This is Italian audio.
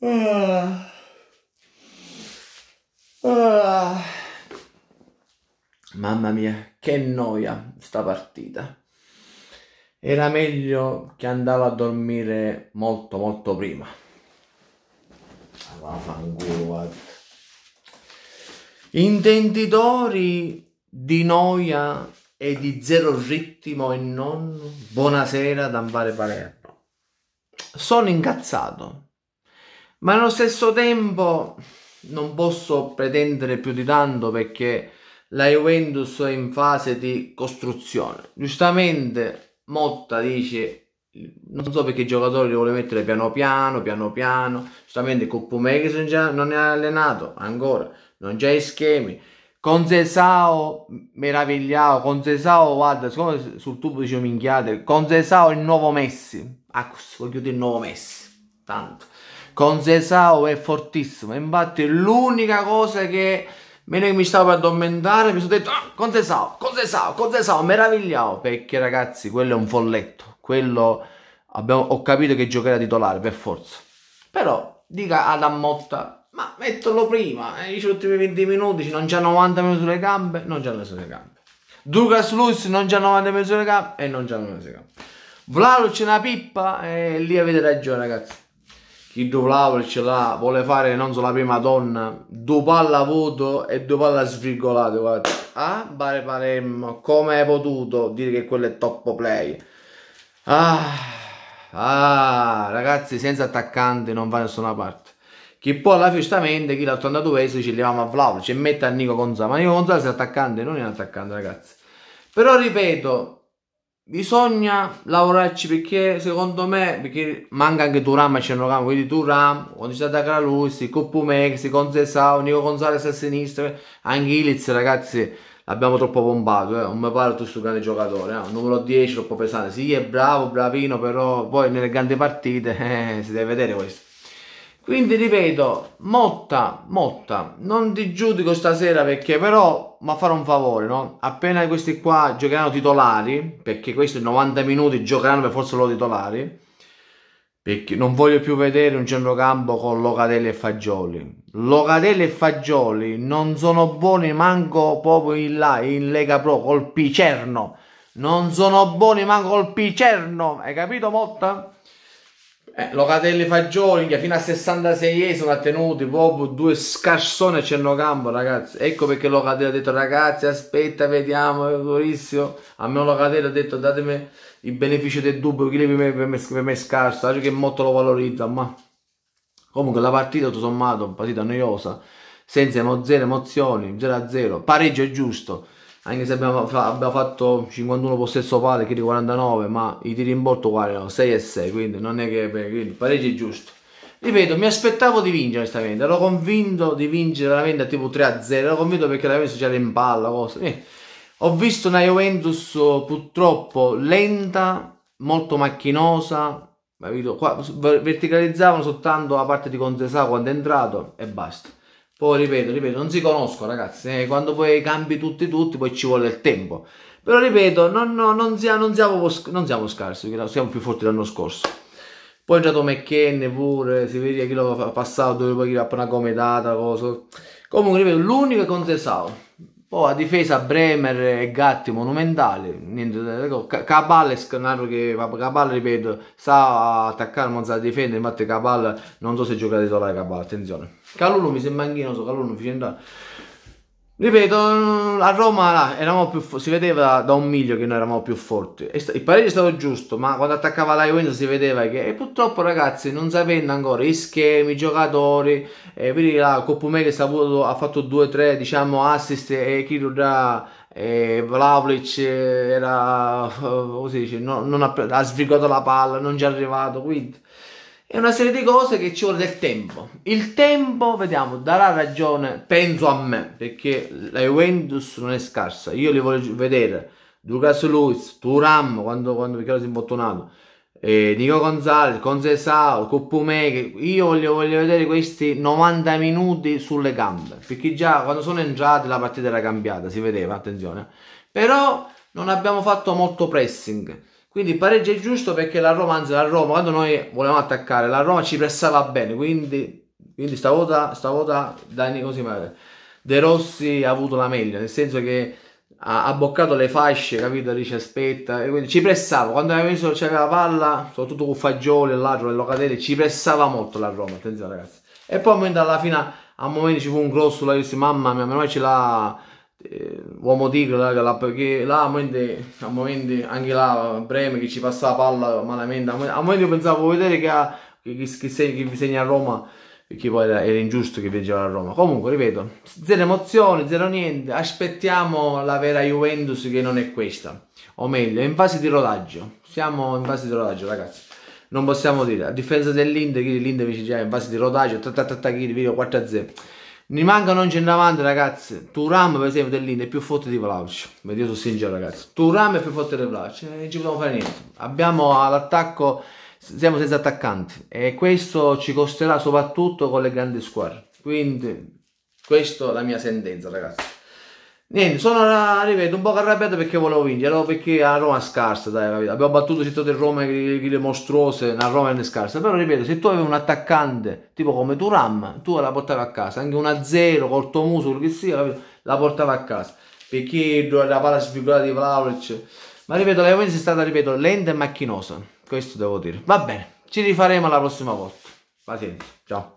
Ah. Ah. Mamma mia, che noia sta partita. Era meglio che andava a dormire molto molto prima. Intenditori di noia e di zero ritmo e non buonasera da Ambare Palermo. Sono incazzato ma allo stesso tempo non posso pretendere più di tanto perché la Juventus è in fase di costruzione. Giustamente Motta dice non so perché i giocatori li vuole mettere piano piano, piano piano. Giustamente Coppumeghi già non è allenato ancora, non c'è schemi. Con Zesao meravigliavo, con Zesao guarda, siccome sul tubo dicevo minchiate, con Zesao il nuovo Messi. Ah, questo ecco, voglio dire il nuovo Messi, tanto con Sesao è fortissimo. Infatti, l'unica cosa che meno che mi stavo per addormentare, mi sono detto ah, con Sesao, con Sesao, con Sesao, meravigliavo perché ragazzi, quello è un folletto. Quello abbiamo, ho capito che giocherà titolare per forza. Però dica ad Ammotta, ma metterlo prima, eh, gli ultimi 20 minuti, non c'ha 90 minuti sulle gambe, non c'ha le sulle gambe. Dugas Luis non c'ha 90 minuti sulle gambe e non c'ha 90 sulle gambe. Vlalo c'è una pippa e lì avete ragione ragazzi chi Chiddu ce l'ha, vuole fare non solo la prima donna, due palla voto e due palla sfrigolate. Guarda. Ah, pare Palermo, come hai potuto dire che quello è top play? Ah, ah, ragazzi, senza attaccante non va da nessuna parte. Chi poi alla festamente, chi l'ha l'82esimo ci leviamo a Vlaovic e mette a Nico Gonza. Ma Nico Gonza è attaccante, non è un attaccante, ragazzi. Però ripeto, bisogna lavorarci perché secondo me perché manca anche Turam a centrocampo quindi Turam quando c'è da Kralusi Coppumex Consesao Nico Gonzalez a sinistra anche Iliz ragazzi l'abbiamo troppo bombato eh. non mi pare tutto questo grande giocatore eh. numero 10 troppo pesante sì è bravo bravino però poi nelle grandi partite eh, si deve vedere questo quindi ripeto, Motta, Motta, non ti giudico stasera perché però ma farò un favore, no? Appena questi qua giocheranno titolari, perché questi 90 minuti giocheranno per forza loro titolari, perché non voglio più vedere un centrocampo con Locatelli e Fagioli. Locatelli e Fagioli non sono buoni manco proprio in, là, in Lega Pro col Picerno. Non sono buoni manco col Picerno, hai capito Motta? Eh, Locatelli fagioli fino a 66esimo ha tenuto proprio due scarsone c'hanno campo ragazzi ecco perché Locatelli ha detto ragazzi aspetta vediamo eh, Maurizio a me Locatelli ha detto datemi il beneficio del dubbio chi lì per me, per me, per me è scarso Sai che molto lo valorizza ma comunque la partita tutto sommato è una partita noiosa senza emo- emozioni 0 0 pareggio è giusto anche se abbiamo, abbiamo fatto 51 possesso pari che di 49 ma i tiri in botto quali erano 6 e 6 quindi non è che il pareggio è giusto ripeto mi aspettavo di vincere questa onestamente ero convinto di vincere la vendita tipo 3 a 0 ero convinto perché la Juventus c'era in palla cosa. Eh. ho visto una Juventus purtroppo lenta molto macchinosa Qua verticalizzavano soltanto la parte di Consesà quando è entrato e basta poi ripeto, ripeto, non si conosco ragazzi, eh, quando poi cambi tutti tutti poi ci vuole il tempo. Però ripeto, non, no, non, siamo, non, siamo, non siamo scarsi, siamo più forti dell'anno scorso. Poi è entrato McKenna pure, si vede chi l'ha passato, dove poi chi l'ha appena commentata, cosa. Comunque ripeto, l'unico è con Contesao. Poi a difesa Bremer e Gatti monumentale, niente un altro che Cabal, ripeto, sta attaccando, non sa difendere, infatti Cabal non so se gioca solare Cabal, attenzione. Calulu mi sembra anchino, so Calulu non c'entra. Ripeto, a Roma là, più, si vedeva da un miglio che noi eravamo più forti. Il pareggio è stato giusto, ma quando attaccava la Juventus si vedeva che e purtroppo ragazzi non sapendo ancora i schemi, i giocatori, e eh, vedi là Coppumeghi ha fatto 2-3 diciamo, assist e Kirudra e Vlaovic era, eh, come si dice, non, non ha, ha sbrigato la palla, non ci è arrivato, quindi... È una serie di cose che ci vuole del tempo. Il tempo, vediamo, darà ragione, penso a me, perché la Juventus non è scarsa. Io li voglio vedere. Lucas Luis, Turam, quando, quando Michele si è imbottonato, eh, Nico Gonzalez, Consesao, Coppumeghe. Io voglio, voglio, vedere questi 90 minuti sulle gambe, perché già quando sono entrati la partita era cambiata, si vedeva, attenzione. Però non abbiamo fatto molto pressing. Quindi il pareggio è giusto perché la Roma, anzi la Roma, quando noi volevamo attaccare, la Roma ci pressava bene, quindi, quindi stavolta, stavolta Dani, così, De Rossi ha avuto la meglio, nel senso che ha, ha boccato le fasce, capito? Dice aspetta, e quindi ci pressava, quando aveva visto che c'era la palla, soprattutto con Fagioli e l'altro, le Locatelli, ci pressava molto la Roma, attenzione ragazzi. E poi alla fine, a un momento ci fu un grosso, la disse, mamma mia, ma noi ce l'ha eh, uomo tigre là, là, perché là a momenti, a momenti anche là Breme che ci passa la palla malamente a momenti io pensavo vedere che, ha, che, che, che, che segna a Roma perché poi era, era ingiusto che viaggiava a Roma comunque ripeto zero emozioni zero niente aspettiamo la vera Juventus che non è questa o meglio è in fase di rodaggio siamo in fase di rodaggio ragazzi non possiamo dire a differenza dell'Inter che l'Inter invece già in fase di rodaggio 3-3-3 video 4 0 ne mancano oggi in avanti, ragazzi. Turam, per esempio, dell'Inter è più forte di Vlaovic. Vedi, io sono sincero, ragazzi. Turam è più forte di Vlaovic. Eh, non ci possiamo fare niente. Abbiamo all'attacco, siamo senza attaccanti. E questo ci costerà soprattutto con le grandi squadre. Quindi, questa è la mia sentenza, ragazzi. Niente, sono, ripeto, un po' arrabbiato perché volevo vincere, perché la Roma è scarsa, dai, capito? Abbiamo battuto città del Roma che le mostruose, la Roma è scarsa, però ripeto, se tu avevi un attaccante tipo come Turam, tu la portavi a casa, anche una 0 col tuo muso, quel che sia, capito? la portavi a casa, perché la palla sfigurata di Vlaovic, ma ripeto, la Juventus è stata, ripeto, lenta e macchinosa, questo devo dire. Va bene, ci rifaremo la prossima volta, pazienza, ciao.